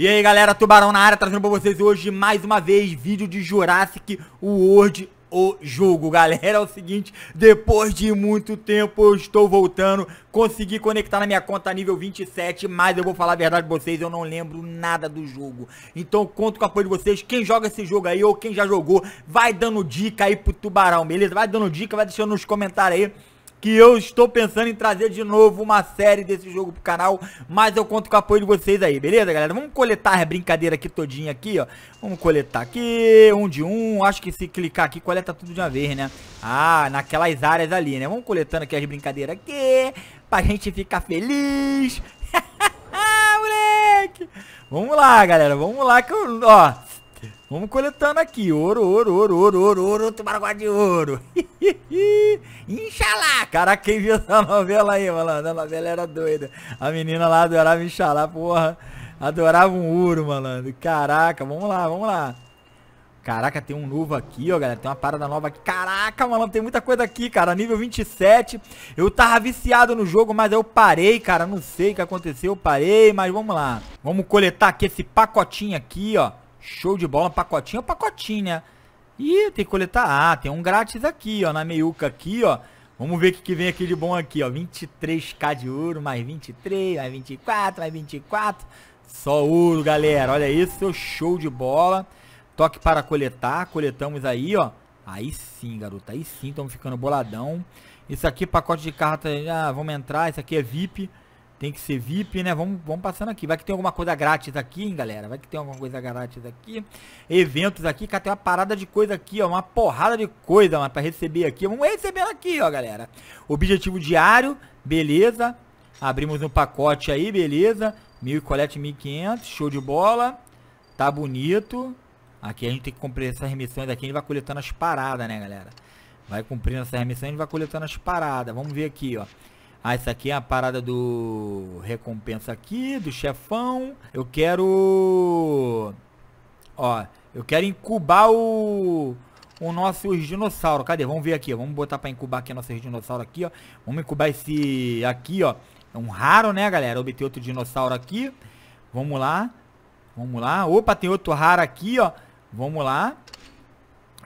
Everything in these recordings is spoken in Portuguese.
E aí galera, Tubarão na área, trazendo pra vocês hoje mais uma vez vídeo de Jurassic World o jogo, galera, é o seguinte, depois de muito tempo eu estou voltando, consegui conectar na minha conta nível 27, mas eu vou falar a verdade pra vocês, eu não lembro nada do jogo, então conto com o apoio de vocês, quem joga esse jogo aí ou quem já jogou, vai dando dica aí pro Tubarão, beleza? Vai dando dica, vai deixando nos comentários aí, que eu estou pensando em trazer de novo uma série desse jogo pro canal, mas eu conto com o apoio de vocês aí, beleza, galera? Vamos coletar a brincadeira aqui todinha aqui, ó. Vamos coletar aqui, um de um, acho que se clicar aqui coleta tudo de uma vez, né? Ah, naquelas áreas ali, né? Vamos coletando aqui as brincadeiras aqui, pra gente ficar feliz. Moleque! Vamos lá, galera, vamos lá que eu, ó... Vamos coletando aqui. Ouro, ouro, ouro, ouro, ouro, ouro. Tubarão guarda de ouro. Inxalá. caraca, quem viu essa novela aí, malandro? A novela era doida. A menina lá adorava Inxalá, porra. Adorava um ouro, malandro. Caraca, vamos lá, vamos lá. Caraca, tem um novo aqui, ó, galera. Tem uma parada nova aqui. Caraca, malandro, tem muita coisa aqui, cara. Nível 27. Eu tava viciado no jogo, mas eu parei, cara. Não sei o que aconteceu, eu parei, mas vamos lá. Vamos coletar aqui esse pacotinho aqui, ó. Show de bola, pacotinho, é pacotinho, né? Ih, tem que coletar. Ah, tem um grátis aqui, ó, na meiuca aqui, ó. Vamos ver o que, que vem aqui de bom aqui, ó. 23k de ouro, mais 23, mais 24, mais 24. Só ouro, galera. Olha isso, show de bola. Toque para coletar. Coletamos aí, ó. Aí sim, garoto. Aí sim, estamos ficando boladão. Isso aqui, pacote de carta. Ah, vamos entrar. Isso aqui é VIP. Tem que ser VIP, né? Vamos, vamos passando aqui. Vai que tem alguma coisa grátis aqui, hein, galera? Vai que tem alguma coisa grátis aqui. Eventos aqui, cara, tem uma parada de coisa aqui, ó. Uma porrada de coisa, mano, pra receber aqui. Vamos recebendo aqui, ó, galera. Objetivo diário, beleza. Abrimos um pacote aí, beleza. Mil colete 1.500, show de bola. Tá bonito. Aqui a gente tem que cumprir essas remissões aqui. A gente vai coletando as paradas, né, galera? Vai cumprindo essas remissões, a gente vai coletando as paradas. Vamos ver aqui, ó. Ah, isso aqui é a parada do recompensa aqui, do chefão. Eu quero... Ó, eu quero incubar o... O nosso dinossauro, cadê? Vamos ver aqui, ó. vamos botar pra incubar aqui o nosso dinossauro aqui, ó. Vamos incubar esse aqui, ó. É um raro, né, galera? Obter outro dinossauro aqui. Vamos lá. Vamos lá. Opa, tem outro raro aqui, ó. Vamos lá.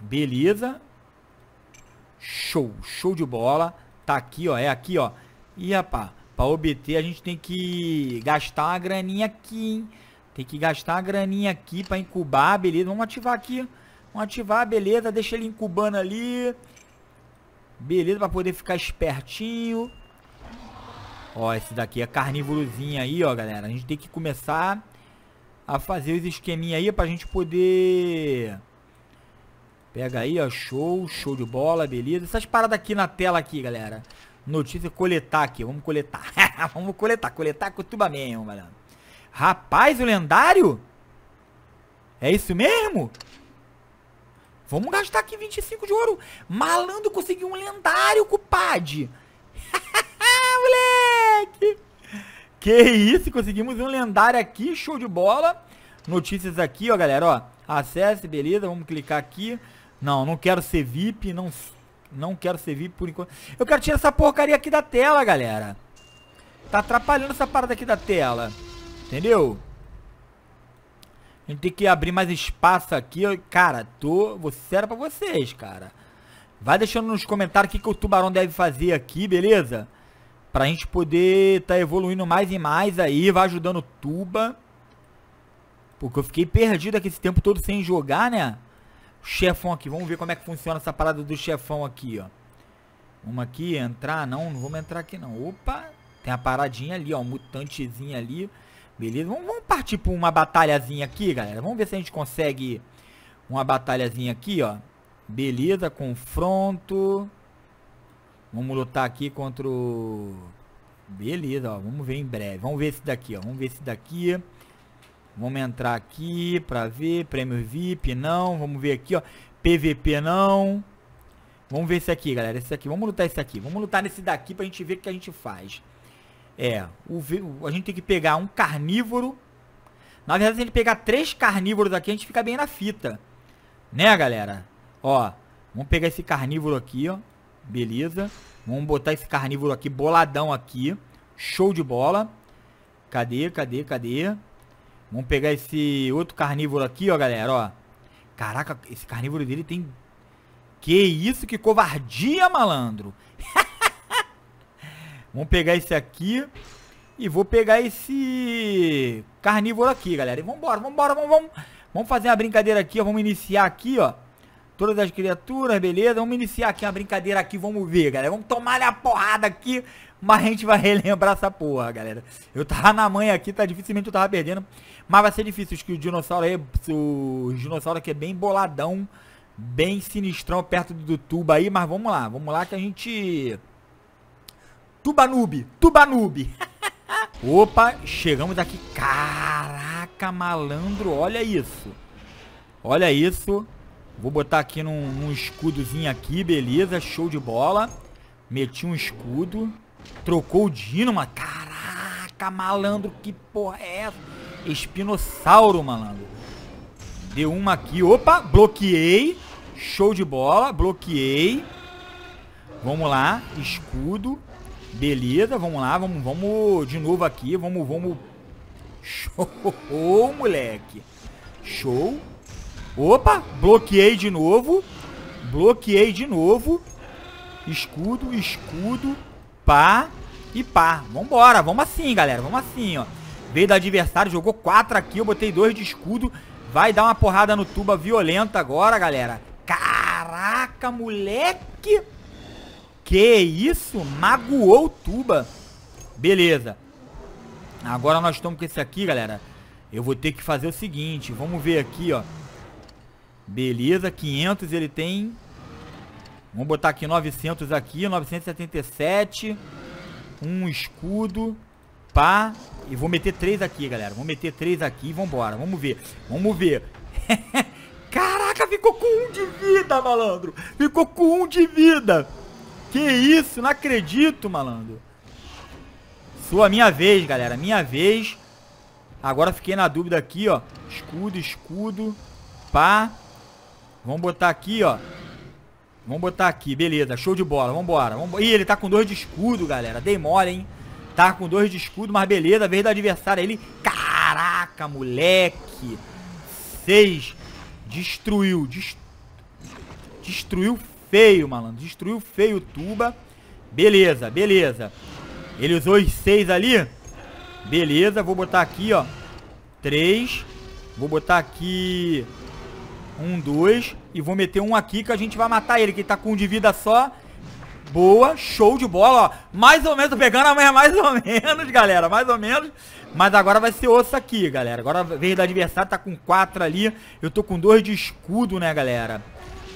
Beleza. Show, show de bola. Tá aqui, ó. É aqui, ó. E rapaz, para obter a gente tem que gastar uma graninha aqui, hein? Tem que gastar uma graninha aqui para incubar, beleza? Vamos ativar aqui. Vamos ativar, beleza? Deixa ele incubando ali. Beleza, para poder ficar espertinho. Ó, esse daqui é carnívorozinho aí, ó, galera. A gente tem que começar a fazer os esqueminha aí pra gente poder... Pega aí, ó, show, show de bola, beleza. Essas paradas aqui na tela aqui, galera. Notícia coletar aqui, vamos coletar. vamos coletar, coletar com tuba mesmo, malandro. Rapaz, o lendário? É isso mesmo? Vamos gastar aqui 25 de ouro. Malandro conseguiu um lendário, cupade. Moleque! Que isso, conseguimos um lendário aqui, show de bola. Notícias aqui, ó, galera, ó. Acesse, beleza, vamos clicar aqui. Não, não quero ser VIP, não não quero ser VIP por enquanto. Eu quero tirar essa porcaria aqui da tela, galera. Tá atrapalhando essa parada aqui da tela. Entendeu? A gente tem que abrir mais espaço aqui. Cara, tô... Vou ser pra vocês, cara. Vai deixando nos comentários o que, que o tubarão deve fazer aqui, beleza? Pra gente poder tá evoluindo mais e mais aí. Vai ajudando o tuba. Porque eu fiquei perdido aqui esse tempo todo sem jogar, né? chefão aqui. Vamos ver como é que funciona essa parada do chefão aqui, ó. Vamos aqui entrar. Não, não vamos entrar aqui não. Opa, tem a paradinha ali, ó. Mutantezinha ali. Beleza, vamos, vamos partir para uma batalhazinha aqui, galera. Vamos ver se a gente consegue uma batalhazinha aqui, ó. Beleza, confronto. Vamos lutar aqui contra o... Beleza, ó. Vamos ver em breve. Vamos ver esse daqui, ó. Vamos ver esse daqui. Vamos entrar aqui para ver. Prêmio VIP, não. Vamos ver aqui, ó. PVP, não. Vamos ver esse aqui, galera. Esse aqui. Vamos lutar esse aqui. Vamos lutar nesse daqui pra gente ver o que a gente faz. É, o, a gente tem que pegar um carnívoro. Na verdade, se a gente pegar três carnívoros aqui, a gente fica bem na fita. Né, galera? Ó, vamos pegar esse carnívoro aqui, ó. Beleza. Vamos botar esse carnívoro aqui, boladão aqui. Show de bola. Cadê, cadê, cadê? Vamos pegar esse outro carnívoro aqui, ó, galera, ó. Caraca, esse carnívoro dele tem... Que isso, que covardia, malandro. Vamos pegar esse aqui. E vou pegar esse carnívoro aqui, galera. E vambora, vambora, vamos, vamos. Vamos fazer uma brincadeira aqui, ó. Vamos iniciar aqui, ó. Todas as criaturas, beleza? Vamos iniciar aqui uma brincadeira aqui, vamos ver, galera. Vamos tomar a porrada aqui, mas a gente vai relembrar essa porra, galera. Eu tava na mãe aqui, tá? Dificilmente eu tava perdendo. Mas vai ser difícil, acho que o dinossauro aí, o dinossauro aqui é bem boladão, bem sinistrão perto do tuba aí. Mas vamos lá, vamos lá que a gente... Tubanube, Tubanube. Opa, chegamos aqui. Caraca, malandro, olha isso. Olha isso. Vou botar aqui num, num escudozinho aqui, beleza, show de bola. Meti um escudo. Trocou o Dino, mano. Caraca, malandro, que porra é essa? Espinossauro, malandro. Deu uma aqui, opa, bloqueei. Show de bola, bloqueei. Vamos lá, escudo. Beleza, vamos lá, vamos, vamos de novo aqui, vamos, vamos. Show, moleque. Show. Opa, bloqueei de novo. Bloqueei de novo. Escudo, escudo, pá e pá. Vambora, vamos assim, galera. Vamos assim, ó. Veio do adversário, jogou 4 aqui, eu botei 2 de escudo. Vai dar uma porrada no tuba violenta agora, galera. Caraca, moleque. Que isso? Magoou o tuba. Beleza. Agora nós estamos com esse aqui, galera. Eu vou ter que fazer o seguinte. Vamos ver aqui, ó. Beleza, 500 ele tem. Vamos botar aqui 900 aqui, 977. Um escudo. Pá. E vou meter três aqui, galera. Vou meter três aqui e vambora. Vamos ver. Vamos ver. Caraca, ficou com um de vida, malandro. Ficou com um de vida. Que isso, não acredito, malandro. Sua minha vez, galera. Minha vez. Agora fiquei na dúvida aqui, ó. Escudo, escudo. Pá. Vamos botar aqui, ó. Vamos botar aqui, beleza, show de bola, vambora. vambora. Ih, ele tá com dois de escudo, galera, dei mole, hein. Tá com dois de escudo, mas beleza, vez do adversário ele... Caraca, moleque. Seis. Destruiu, dest... destruiu feio, malandro. Destruiu feio o tuba. Beleza, beleza. Ele usou os seis ali. Beleza, vou botar aqui, ó. Três. Vou botar aqui... Um, dois. E vou meter um aqui que a gente vai matar ele, que ele tá com um de vida só. Boa, show de bola, ó. Mais ou menos, pegando a manhã, mais ou menos, galera, mais ou menos. Mas agora vai ser osso aqui, galera. Agora vez do adversário, tá com quatro ali. Eu tô com dois de escudo, né, galera?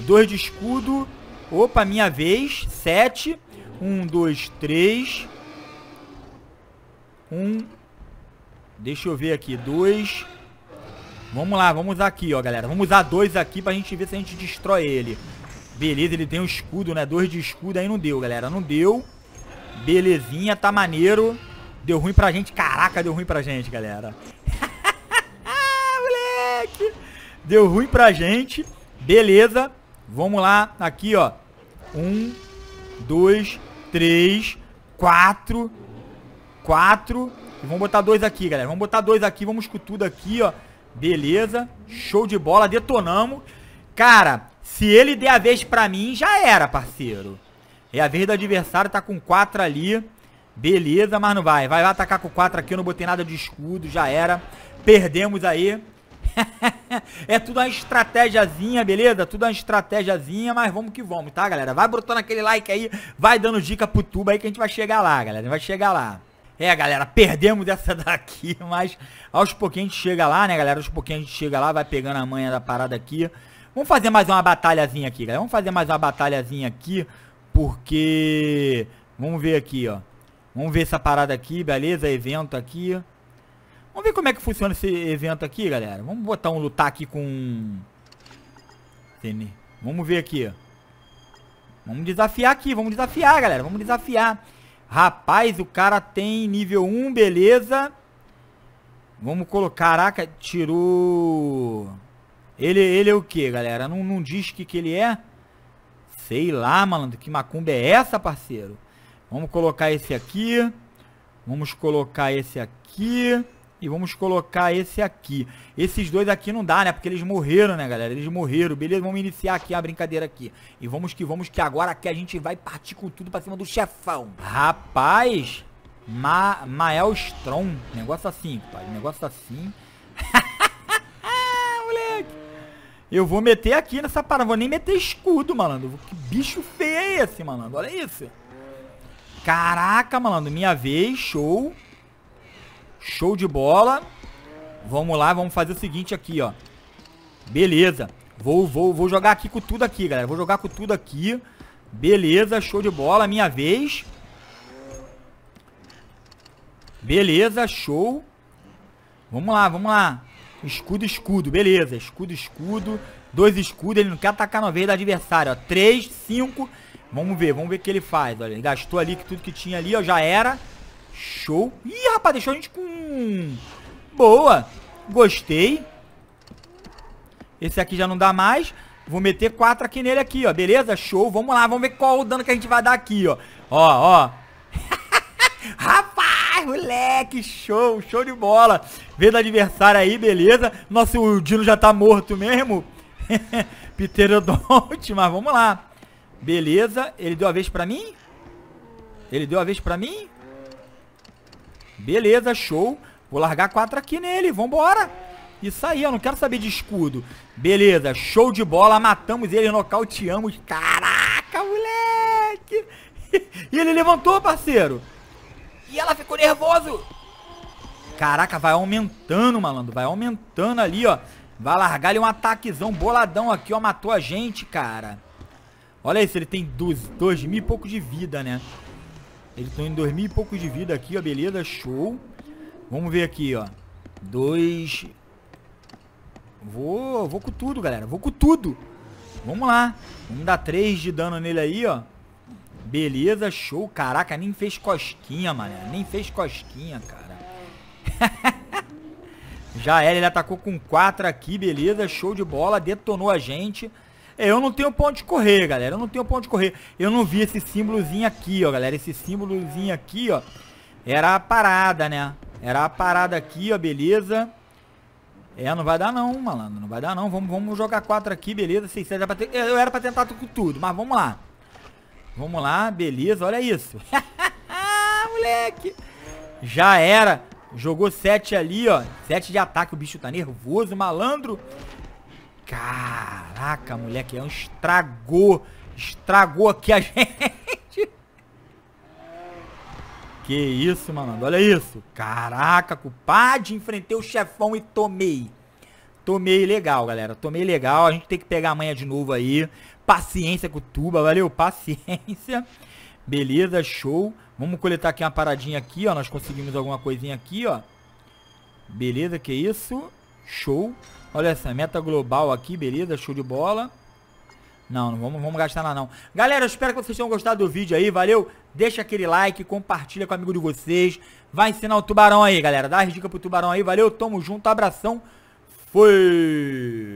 Dois de escudo. Opa, minha vez. Sete. Um, dois, três. Um. Deixa eu ver aqui. Dois. Vamos lá, vamos usar aqui, ó, galera. Vamos usar dois aqui pra gente ver se a gente destrói ele. Beleza, ele tem um escudo, né? Dois de escudo aí não deu, galera. Não deu. Belezinha, tá maneiro. Deu ruim pra gente. Caraca, deu ruim pra gente, galera. Moleque! Deu ruim pra gente. Beleza. Vamos lá. Aqui, ó. Um, dois, três, quatro. Quatro. E vamos botar dois aqui, galera. Vamos botar dois aqui. Vamos com tudo aqui, ó. Beleza, show de bola, detonamos. Cara, se ele der a vez pra mim, já era, parceiro. É a vez do adversário, tá com 4 ali. Beleza, mas não vai. Vai atacar com 4 aqui, eu não botei nada de escudo, já era. Perdemos aí. é tudo uma estratégiazinha, beleza? Tudo uma estratégiazinha, mas vamos que vamos, tá, galera? Vai botando aquele like aí, vai dando dica pro tuba aí que a gente vai chegar lá, galera. Vai chegar lá. É, galera, perdemos essa daqui, mas aos pouquinhos a gente chega lá, né, galera? Aos pouquinhos a gente chega lá, vai pegando a manha da parada aqui. Vamos fazer mais uma batalhazinha aqui, galera. Vamos fazer mais uma batalhazinha aqui, porque... Vamos ver aqui, ó. Vamos ver essa parada aqui, beleza? Evento aqui. Vamos ver como é que funciona esse evento aqui, galera. Vamos botar um lutar aqui com... Vamos ver aqui, Vamos desafiar aqui, vamos desafiar, galera. Vamos desafiar. Rapaz, o cara tem nível 1, beleza. Vamos colocar. Caraca, tirou. Ele, ele é o que, galera? Não, não diz o que, que ele é? Sei lá, malandro. Que macumba é essa, parceiro? Vamos colocar esse aqui. Vamos colocar esse aqui. E vamos colocar esse aqui. Esses dois aqui não dá, né? Porque eles morreram, né, galera? Eles morreram. Beleza, vamos iniciar aqui a brincadeira aqui. E vamos que vamos, que agora aqui a gente vai partir com tudo pra cima do chefão. Rapaz, Ma Maelstrom. Negócio assim, pai. Negócio assim. Moleque. Eu vou meter aqui nessa parada. Não vou nem meter escudo, malandro. Que bicho feio é esse, malandro? Olha isso. Caraca, malandro. Minha vez. Show. Show de bola. Vamos lá, vamos fazer o seguinte aqui, ó. Beleza. Vou, vou, vou jogar aqui com tudo aqui, galera. Vou jogar com tudo aqui. Beleza, show de bola. Minha vez. Beleza, show. Vamos lá, vamos lá. Escudo, escudo. Beleza, escudo, escudo. Dois escudos. Ele não quer atacar na vez do adversário, ó. Três, cinco. Vamos ver, vamos ver o que ele faz, olha. Ele gastou ali tudo que tinha ali, ó. Já era. Show. Ih, rapaz, deixou a gente com... Boa. Gostei. Esse aqui já não dá mais. Vou meter quatro aqui nele aqui, ó. Beleza? Show. Vamos lá. Vamos ver qual o dano que a gente vai dar aqui, ó. Ó, ó. rapaz, moleque. Show. Show de bola. Vê do adversário aí, beleza. Nossa, o Dino já tá morto mesmo. Pterodonte, mas vamos lá. Beleza. Ele deu a vez pra mim? Ele deu a vez pra mim? Beleza, show. Vou largar quatro aqui nele, vambora. Isso aí, eu não quero saber de escudo. Beleza, show de bola, matamos ele, nocauteamos. Caraca, moleque. E ele levantou, parceiro. E ela ficou nervoso. Caraca, vai aumentando, malandro. Vai aumentando ali, ó. Vai largar ele um ataquezão boladão aqui, ó. Matou a gente, cara. Olha isso, ele tem dois, 2 mil e pouco de vida, né? Ele em dois mil e pouco de vida aqui, ó. Beleza, show. Vamos ver aqui, ó. Dois... Vou, vou com tudo, galera. Vou com tudo. Vamos lá. Vamos dar três de dano nele aí, ó. Beleza, show. Caraca, nem fez cosquinha, mano. Nem fez cosquinha, cara. Já era, ele atacou com quatro aqui, beleza. Show de bola. Detonou a gente. É, eu não tenho ponto de correr, galera. Eu não tenho ponto de correr. Eu não vi esse símbolozinho aqui, ó, galera. Esse símbolozinho aqui, ó. Era a parada, né? Era a parada aqui, ó, beleza. É, não vai dar não, malandro. Não vai dar não. Vamos, vamos jogar 4 aqui, beleza. Sei 7, era ter... É, eu era pra tentar com tudo, mas vamos lá. Vamos lá, beleza. Olha isso. moleque. Já era. Jogou 7 ali, ó. 7 de ataque. O bicho tá nervoso, malandro. Caraca, moleque, é um estragou. Estragou aqui a gente. Que isso, mano. Olha isso. Caraca, culpado. Enfrentei o chefão e tomei. Tomei legal, galera. Tomei legal. A gente tem que pegar amanhã de novo aí. Paciência com o Tuba. Valeu, paciência. Beleza, show. Vamos coletar aqui uma paradinha aqui, ó. Nós conseguimos alguma coisinha aqui, ó. Beleza, que isso? Show. Olha essa meta global aqui, beleza? Show de bola. Não, não vamos, vamos gastar lá não. Galera, eu espero que vocês tenham gostado do vídeo aí, valeu? Deixa aquele like, compartilha com o amigo de vocês. Vai ensinar o tubarão aí, galera. Dá as dicas pro tubarão aí, valeu? Tamo junto, abração. Fui!